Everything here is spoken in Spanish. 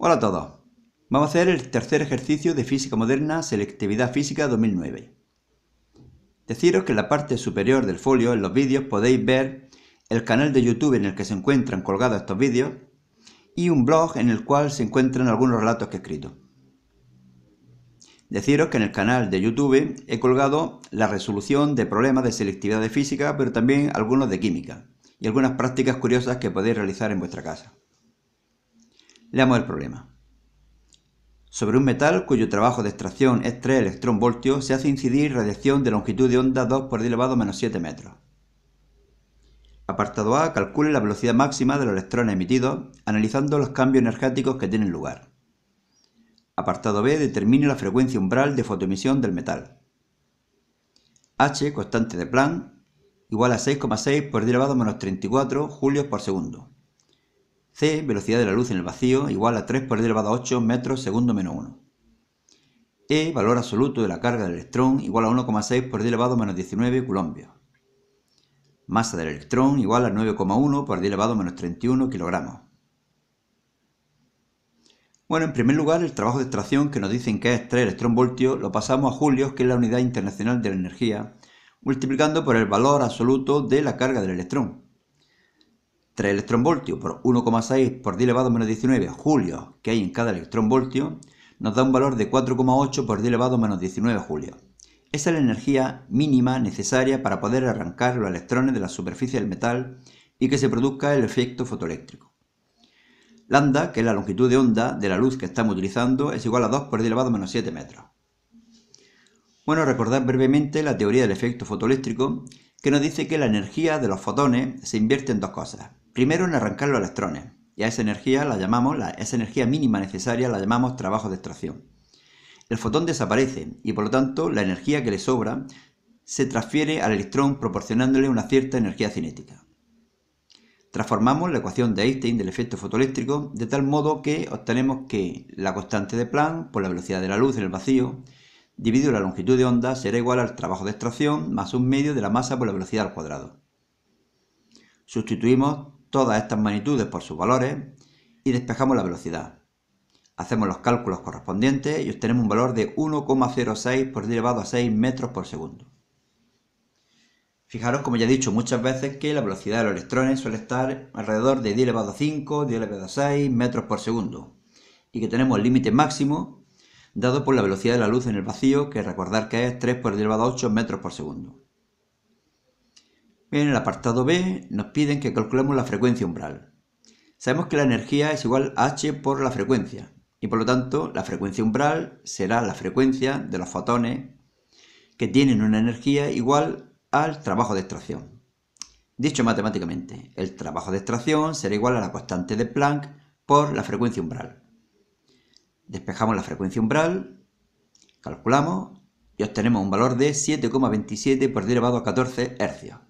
Hola a todos. Vamos a hacer el tercer ejercicio de Física Moderna Selectividad Física 2009. Deciros que en la parte superior del folio, en los vídeos, podéis ver el canal de YouTube en el que se encuentran colgados estos vídeos y un blog en el cual se encuentran algunos relatos que he escrito. Deciros que en el canal de YouTube he colgado la resolución de problemas de selectividad de física, pero también algunos de química y algunas prácticas curiosas que podéis realizar en vuestra casa. Leamos el problema. Sobre un metal cuyo trabajo de extracción es 3 electronvoltios se hace incidir radiación de longitud de onda 2 por 10 elevado menos 7 metros. Apartado A calcule la velocidad máxima de los electrones emitidos analizando los cambios energéticos que tienen lugar. Apartado B determine la frecuencia umbral de fotoemisión del metal. H, constante de Plan igual a 6,6 por 10 elevado menos 34 julios por segundo c. Velocidad de la luz en el vacío igual a 3 por el elevado a 8 metros segundo menos 1. E. Valor absoluto de la carga del electrón igual a 1,6 por 10 elevado menos 19 coulombios. Masa del electrón igual a 9,1 por 10 elevado menos 31 kilogramos. Bueno, en primer lugar, el trabajo de extracción que nos dicen que es 3 voltio lo pasamos a julios, que es la unidad internacional de la energía, multiplicando por el valor absoluto de la carga del electrón. 3 electronvoltios por 1,6 por 10 elevado menos 19 julio, que hay en cada voltio nos da un valor de 4,8 por 10 elevado menos 19 julio. Esa es la energía mínima necesaria para poder arrancar los electrones de la superficie del metal y que se produzca el efecto fotoeléctrico. Lambda, que es la longitud de onda de la luz que estamos utilizando, es igual a 2 por 10 elevado menos 7 metros. Bueno, recordar brevemente la teoría del efecto fotoeléctrico, que nos dice que la energía de los fotones se invierte en dos cosas. Primero en arrancar los electrones, y a esa energía la llamamos, la, esa energía mínima necesaria la llamamos trabajo de extracción. El fotón desaparece y por lo tanto la energía que le sobra se transfiere al electrón proporcionándole una cierta energía cinética. Transformamos la ecuación de Einstein del efecto fotoeléctrico de tal modo que obtenemos que la constante de Planck por la velocidad de la luz en el vacío dividido la longitud de onda será igual al trabajo de extracción más un medio de la masa por la velocidad al cuadrado. Sustituimos todas estas magnitudes por sus valores y despejamos la velocidad. Hacemos los cálculos correspondientes y obtenemos un valor de 1,06 por 10 elevado a 6 metros por segundo. Fijaros, como ya he dicho muchas veces, que la velocidad de los electrones suele estar alrededor de 10 elevado a 5, 10 elevado a 6 metros por segundo, y que tenemos el límite máximo dado por la velocidad de la luz en el vacío, que recordar que es 3 por 10 elevado a 8 metros por segundo en el apartado B nos piden que calculemos la frecuencia umbral. Sabemos que la energía es igual a h por la frecuencia, y por lo tanto la frecuencia umbral será la frecuencia de los fotones que tienen una energía igual al trabajo de extracción. Dicho matemáticamente, el trabajo de extracción será igual a la constante de Planck por la frecuencia umbral. Despejamos la frecuencia umbral, calculamos y obtenemos un valor de 7,27 por derivado a 14 hercios.